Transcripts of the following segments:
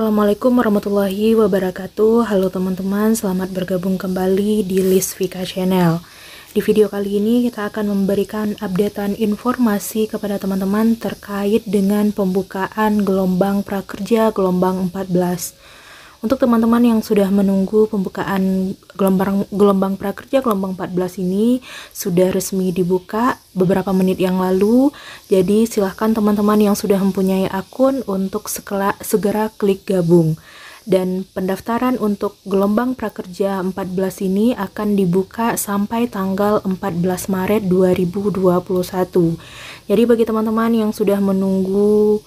Assalamualaikum warahmatullahi wabarakatuh Halo teman-teman, selamat bergabung kembali di List Vika Channel Di video kali ini kita akan memberikan updatean informasi kepada teman-teman terkait dengan pembukaan gelombang prakerja gelombang 14 untuk teman-teman yang sudah menunggu pembukaan gelombang gelombang prakerja gelombang 14 ini sudah resmi dibuka beberapa menit yang lalu. Jadi silahkan teman-teman yang sudah mempunyai akun untuk segera, segera klik gabung. Dan pendaftaran untuk gelombang prakerja 14 ini akan dibuka sampai tanggal 14 Maret 2021. Jadi bagi teman-teman yang sudah menunggu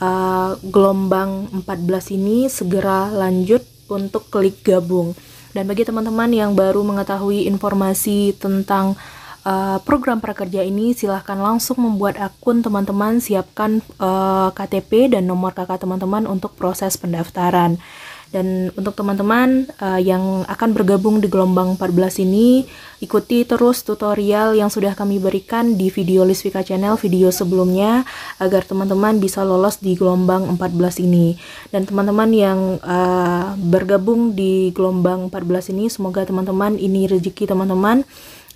Eh, gelombang 14 ini segera lanjut untuk klik gabung. Dan bagi teman-teman yang baru mengetahui informasi tentang uh, program prakerja ini, silahkan langsung membuat akun teman-teman, siapkan uh, eh, KTP dan nomor kk teman-teman untuk proses pendaftaran. Dan untuk teman-teman uh, yang akan bergabung di gelombang 14 ini, ikuti terus tutorial yang sudah kami berikan di video Lisvika Channel video sebelumnya agar teman-teman bisa lolos di gelombang 14 ini. Dan teman-teman yang uh, bergabung di gelombang 14 ini, semoga teman-teman ini rezeki teman-teman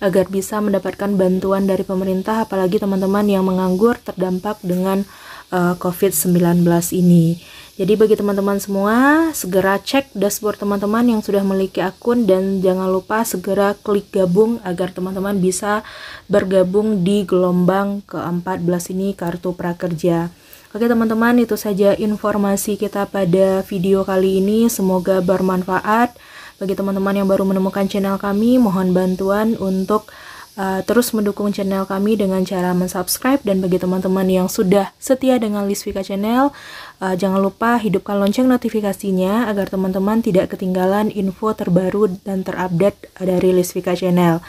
agar bisa mendapatkan bantuan dari pemerintah apalagi teman-teman yang menganggur terdampak dengan uh, eh, COVID-19 ini. Jadi bagi teman-teman semua, segera cek dashboard teman-teman yang sudah memiliki akun dan jangan lupa segera klik gabung agar teman-teman bisa bergabung di gelombang ke-14 ini kartu prakerja. Oke teman-teman, itu saja informasi kita pada video kali ini. Semoga bermanfaat. Bagi teman-teman yang baru menemukan channel kami, mohon bantuan untuk uh, terus mendukung channel kami dengan cara mensubscribe dan bagi teman-teman yang sudah setia dengan Lisvika Channel, uh, jangan lupa hidupkan lonceng notifikasinya agar teman-teman tidak ketinggalan info terbaru dan terupdate dari Lisvika Channel.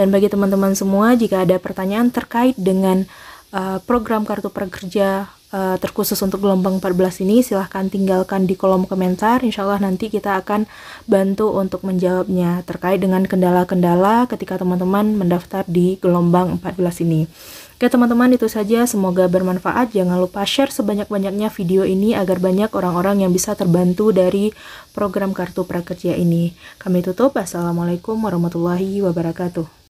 Dan bagi teman-teman semua, jika ada pertanyaan terkait dengan uh, program kartu prakerja uh, terkhusus untuk gelombang 14 ini silahkan tinggalkan di kolom komentar insya Allah nanti kita akan bantu untuk menjawabnya terkait dengan kendala-kendala ketika teman-teman mendaftar di gelombang 14 ini Oke teman-teman itu saja semoga bermanfaat jangan lupa share sebanyak-banyaknya video ini agar banyak orang-orang yang bisa terbantu dari program kartu prakerja ini. Kami tutup. Assalamualaikum warahmatullahi wabarakatuh.